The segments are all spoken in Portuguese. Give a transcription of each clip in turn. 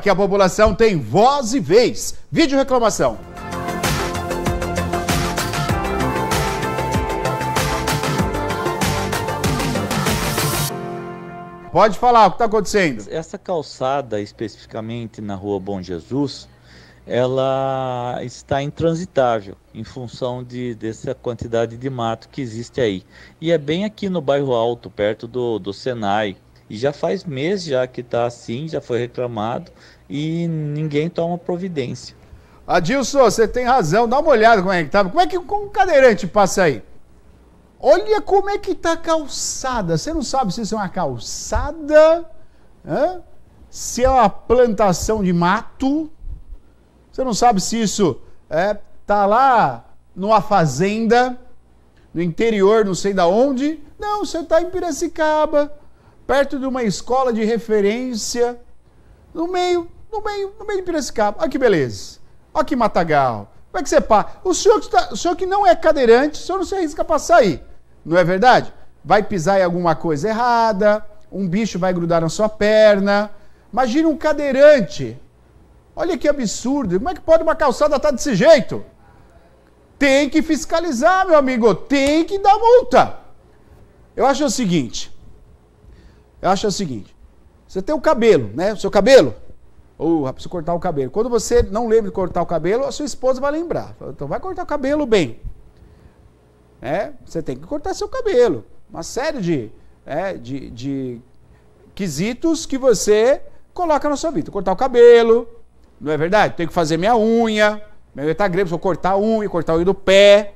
que a população tem voz e vez. Vídeo reclamação. Pode falar, o que está acontecendo? Essa calçada, especificamente na rua Bom Jesus, ela está intransitável em função de, dessa quantidade de mato que existe aí. E é bem aqui no bairro Alto, perto do, do Senai, e já faz mês já que está assim, já foi reclamado e ninguém toma providência. Adilson, você tem razão. Dá uma olhada como é que tá. Como é que um cadeirante passa aí? Olha como é que está a calçada. Você não sabe se isso é uma calçada, se é uma plantação de mato. Você não sabe se isso é, tá lá numa fazenda, no interior, não sei da onde. Não, você está em Piracicaba perto de uma escola de referência, no meio, no meio, no meio de Piracicaba. Olha que beleza. Olha que matagal. Como é que você passa? O senhor que, está, o senhor que não é cadeirante, o senhor não se arrisca a passar aí. Não é verdade? Vai pisar em alguma coisa errada, um bicho vai grudar na sua perna. Imagina um cadeirante. Olha que absurdo. Como é que pode uma calçada estar tá desse jeito? Tem que fiscalizar, meu amigo. Tem que dar multa. Eu acho o seguinte: eu acho o seguinte: você tem o cabelo, né? O seu cabelo. Ou oh, preciso cortar o cabelo. Quando você não lembra de cortar o cabelo, a sua esposa vai lembrar. Então vai cortar o cabelo bem. É, você tem que cortar seu cabelo. Uma série de, é, de, de quesitos que você coloca na sua vida. Cortar o cabelo, não é verdade? Tenho que fazer minha unha. Meu unha tá greve, cortar a unha, cortar a unha do pé.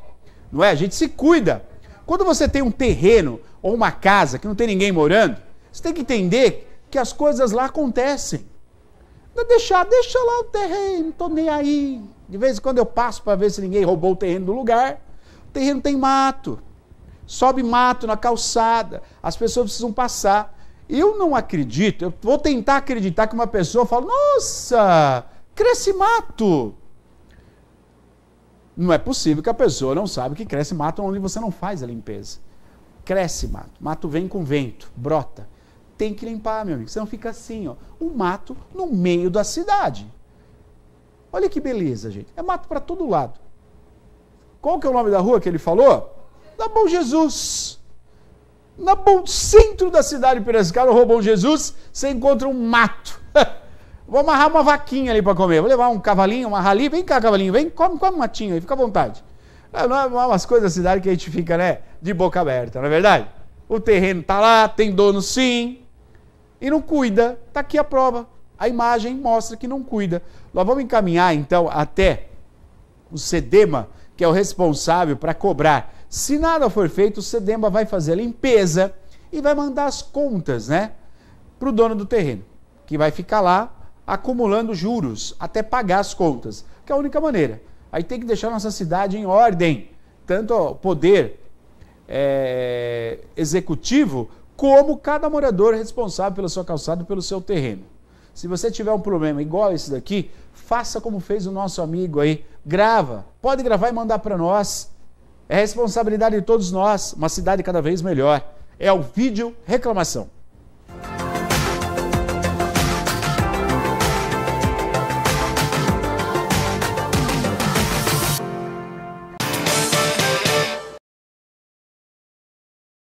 Não é? A gente se cuida. Quando você tem um terreno ou uma casa que não tem ninguém morando, você tem que entender que as coisas lá acontecem. Deixa, deixa lá o terreno, não estou nem aí. De vez em quando eu passo para ver se ninguém roubou o terreno do lugar. O terreno tem mato. Sobe mato na calçada. As pessoas precisam passar. Eu não acredito, eu vou tentar acreditar que uma pessoa fala: "Nossa, cresce mato". Não é possível que a pessoa não saiba que cresce mato onde você não faz a limpeza. Cresce mato. Mato vem com vento, brota. Tem que limpar, meu amigo. Senão fica assim, ó, um mato no meio da cidade. Olha que beleza, gente. É mato para todo lado. Qual que é o nome da rua que ele falou? Na Bom Jesus. Na bom centro da cidade de Piracicaba, rua Bom Jesus, você encontra um mato. Vou amarrar uma vaquinha ali para comer. Vou levar um cavalinho, uma rali. Vem cá, cavalinho, vem, come, come um matinho aí, fica à vontade. É, é, não é umas coisas da cidade que a gente fica, né, de boca aberta, não é verdade? O terreno tá lá, tem dono sim, e não cuida. Está aqui a prova. A imagem mostra que não cuida. Nós vamos encaminhar, então, até o SEDEMA, que é o responsável para cobrar. Se nada for feito, o SEDEMA vai fazer a limpeza e vai mandar as contas né, para o dono do terreno, que vai ficar lá acumulando juros até pagar as contas, que é a única maneira. Aí tem que deixar nossa cidade em ordem, tanto o poder é, executivo como cada morador é responsável pela sua calçada e pelo seu terreno. Se você tiver um problema igual esse daqui, faça como fez o nosso amigo aí, grava, pode gravar e mandar para nós. É responsabilidade de todos nós, uma cidade cada vez melhor. É o vídeo reclamação.